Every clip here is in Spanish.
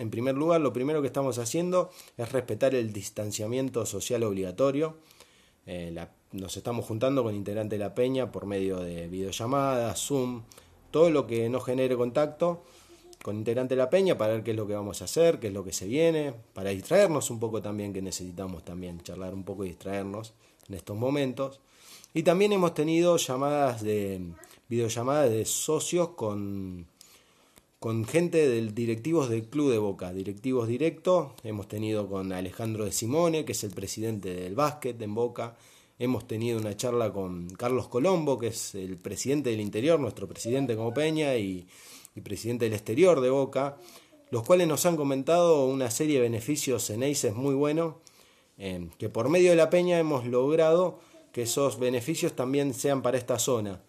En primer lugar, lo primero que estamos haciendo es respetar el distanciamiento social obligatorio. Eh, nos estamos juntando con integrante de la peña por medio de videollamadas, Zoom, todo lo que no genere contacto con integrante de la peña para ver qué es lo que vamos a hacer, qué es lo que se viene, para distraernos un poco también, que necesitamos también charlar un poco y distraernos en estos momentos. Y también hemos tenido llamadas de videollamadas de socios con con gente del directivos del Club de Boca, directivos directos, hemos tenido con Alejandro de Simone, que es el presidente del básquet en Boca, hemos tenido una charla con Carlos Colombo, que es el presidente del interior, nuestro presidente como Peña y, presidente del exterior de Boca, los cuales nos han comentado una serie de beneficios en ACES muy buenos, eh, que por medio de la Peña hemos logrado que esos beneficios también sean para esta zona.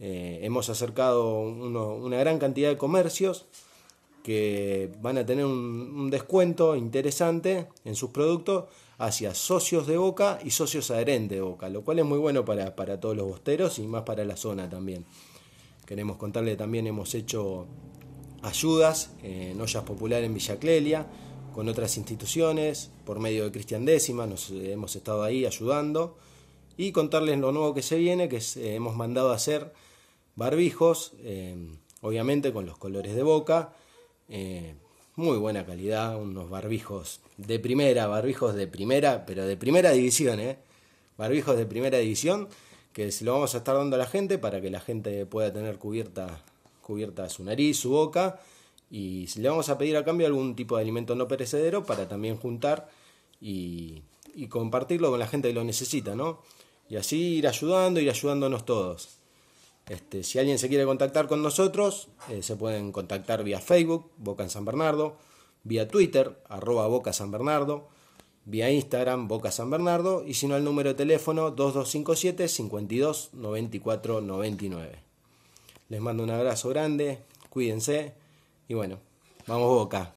Eh, hemos acercado una gran cantidad de comercios que van a tener un, descuento interesante en sus productos hacia socios de Boca y socios adherentes de Boca, lo cual es muy bueno para, todos los bosteros y más para la zona también. Queremos contarle también hemos hecho ayudas en ollas Popular en Villa con otras instituciones, por medio de Cristian Décima, nos eh, hemos estado ahí ayudando y contarles lo nuevo que se viene, que eh, hemos mandado a hacer barbijos, em, obviamente con los colores de boca, eh, muy buena calidad, unos barbijos de primera, barbijos de primera, pero de primera división, eh. barbijos de primera división, que se lo vamos a estar dando a la gente para que la gente pueda tener cubierta, cubierta su nariz, su boca, y le vamos a pedir a cambio algún tipo de alimento no perecedero para también juntar y, compartirlo con la gente que lo necesita, Y así ir ayudando, ir ayudándonos todos. Este, si alguien se quiere contactar con nosotros, eh, se pueden contactar vía Facebook, Boca en San Bernardo, vía Twitter, arroba Boca San Bernardo, vía Instagram, Boca San Bernardo, y si no, el número de teléfono 2257 529499 Les mando un abrazo grande, cuídense, y bueno, vamos Boca.